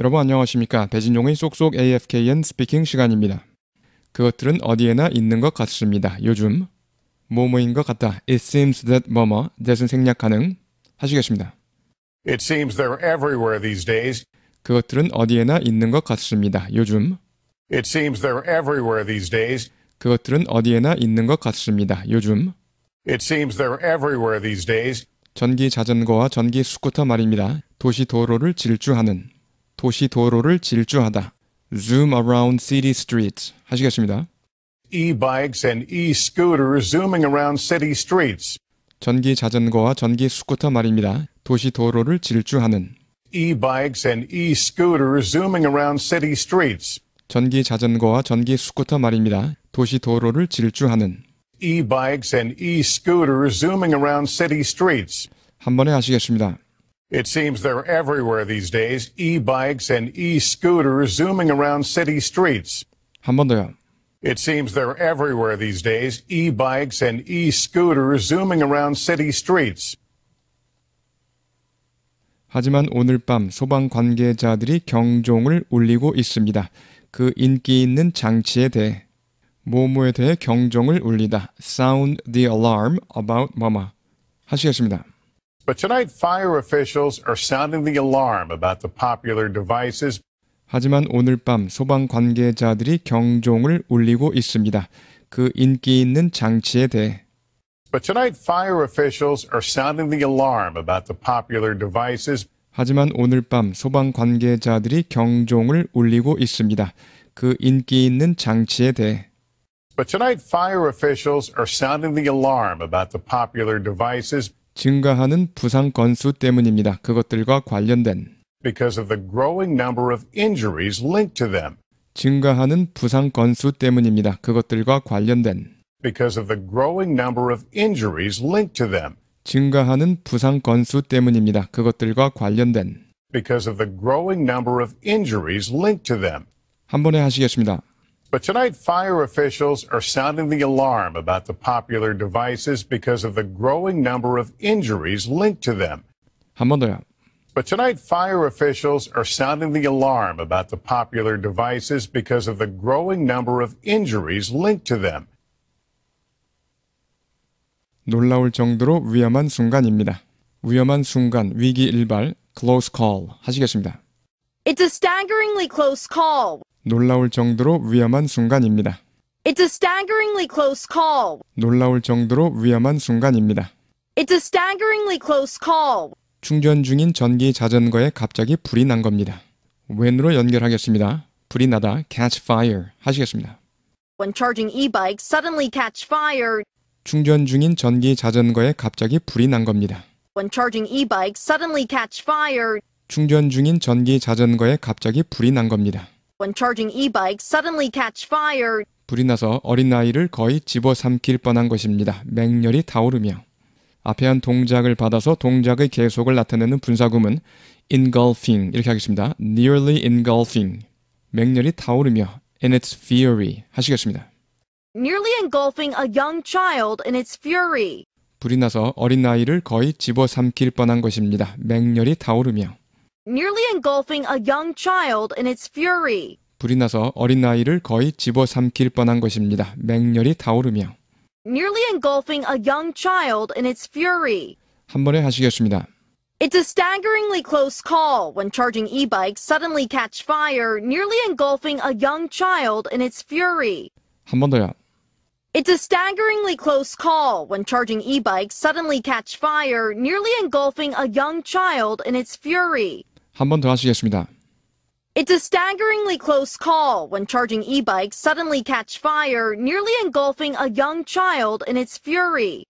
여러분 안녕하십니까. 배진용의 쏙쏙 AFKN 스피킹 시간입니다. 그것들은 어디에나 있는 것 같습니다. 요즘 뭐뭐인 것 같다. It seems that 뭐뭐 대신 생략 가능 하시겠습니다. It seems they're everywhere these days. 그것들은 어디에나 있는 것 같습니다. 요즘 It seems they're everywhere these days. 그것들은 어디에나 있는 것 같습니다. 요즘 It seems they're everywhere these days. 전기 자전거와 전기 스쿠터 말입니다. 도시 도로를 질주하는 도시 도로를 질주하다. Zoom around city streets 하시겠습니다. E-bikes and e-scooters zooming around city streets. 전기 자전거와 전기 스쿠터 말입니다. 도시 도로를 질주하는. E-bikes and e-scooters zooming around city streets. 전기 자전거와 전기 스쿠터 말입니다. 도시 도로를 질주하는. E-bikes and e-scooters zooming around city streets. 한 번에 하시겠습니다. It seems they're everywhere these days. E-bikes and e-scooters zooming around city streets. 한 번 더요. It seems they're everywhere these days. E-bikes and e-scooters zooming around city streets. 하지만 오늘 밤 소방 관계자들이 경종을 울리고 있습니다. 그 인기 있는 장치에 대해 모모에 대해 경종을 울리다. Sound the alarm about Mama. 하시겠습니다. But tonight, fire officials are sounding the alarm about the popular devices. 하지만 오늘 밤 소방 관계자들이 경종을 울리고 있습니다. 그 인기 있는 장치에 대해. But tonight, fire officials are sounding the alarm about the popular devices. 하지만 오늘 밤 소방 관계자들이 경종을 울리고 있습니다. 그 인기 있는 장치에 대해. But tonight, fire officials are sounding the alarm about the popular devices. 증가하는 부상 건수 때문입니다. 그것들과 관련된 because of the growing number of injuries linked to them. 증가하는 부상 건수 때문입니다. 그것들과 관련된 because of the growing number of injuries linked to them. 증가하는 부상 건수 때문입니다. 그것들과 관련된 because of the growing number of injuries linked to them. 한 번에 하시겠습니다. But tonight, fire officials are sounding the alarm about the popular devices because of the growing number of injuries linked to them. But tonight, fire officials are sounding the alarm about the popular devices because of the growing number of injuries linked to them. 놀라울 정도로 위험한 순간입니다. 위험한 순간, 위기 일발, close call 하시겠습니다. It's a staggeringly close call. 놀라울 정도로 위험한 순간입니다. It's a staggeringly close call. 놀라울 정도로 위험한 순간입니다. It's a staggeringly close call. 충전 중인 전기 자전거에 갑자기 불이 난 겁니다. when으로 연결하겠습니다. 불이 나다 catch fire 하시겠습니다. When charging e-bikes suddenly catch fire. 충전 중인 전기 자전거에 갑자기 불이 난 겁니다. When charging e-bikes suddenly catch fire. 충전 중인 전기 자전거에 갑자기 불이 난 겁니다. 불이 나서 어린 아이를 거의 집어삼킬 뻔한 것입니다. 맹렬히 타오르며 앞에 한 동작을 받아서 동작의 계속을 나타내는 분사구문 engulfing 이렇게 하겠습니다. nearly engulfing 맹렬히 타오르며 in its fury 하시겠습니다. nearly engulfing a young child in its fury 불이 나서 어린 아이를 거의 집어삼킬 뻔한 것입니다. 맹렬히 타오르며 nearly engulfing a young child in its fury. 불이 나서 어린 아이를 거의 집어삼킬 뻔한 것입니다. 맹렬히 타오르며. nearly engulfing a young child in its fury. 한 번에 하시겠습니다. It's a staggeringly close call when charging e-bikes suddenly catch fire, nearly engulfing a young child in its fury. 한 번 더요. It's a staggeringly close call when charging e-bikes suddenly catch fire, nearly engulfing a young child in its fury. 하시겠습니다. It's a staggeringly close call when charging e-bikes suddenly catch fire, nearly engulfing a young child in its fury.